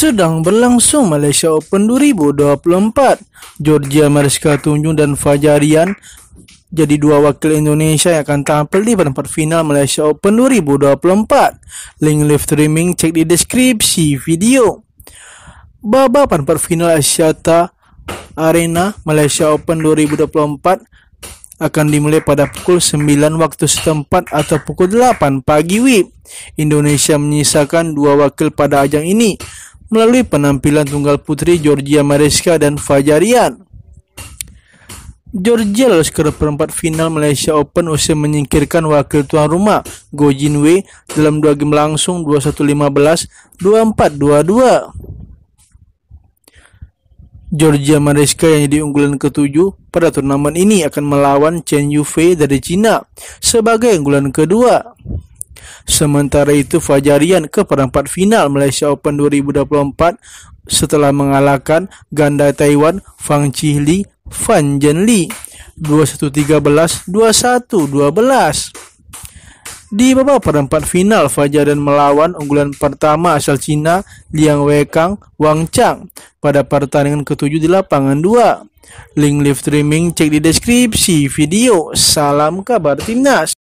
sedang berlangsung Malaysia Open 2024. Georgia Mariska Tunjung dan Fajarian jadi dua wakil Indonesia yang akan tampil di perempat final Malaysia Open 2024. Link live streaming cek di deskripsi video. Babak perempat final Asyata Arena Malaysia Open 2024 akan dimulai pada pukul 9 waktu setempat atau pukul 8 pagi WIB. Indonesia menyisakan dua wakil pada ajang ini, melalui penampilan tunggal putri Georgia Mariska dan Fajarian. Georgia lolos ke perempat final Malaysia Open usai menyingkirkan wakil tuan rumah Go Jin Wei dalam dua game langsung 21-15, 24-22. Georgia Mariska yang jadi unggulan ketujuh pada turnamen ini akan melawan Chen Yufei dari China sebagai unggulan kedua. Sementara itu Fajarian ke perempat final Malaysia Open 2024 setelah mengalahkan ganda Taiwan Fang Chihli Fan Zhenli 21-13, 21-12. Di babak perempat final, Fajarian melawan unggulan pertama asal Cina Liang Wekang Wang Chang pada pertandingan ketujuh di lapangan 2. Link live streaming cek di deskripsi video. Salam kabar timnas.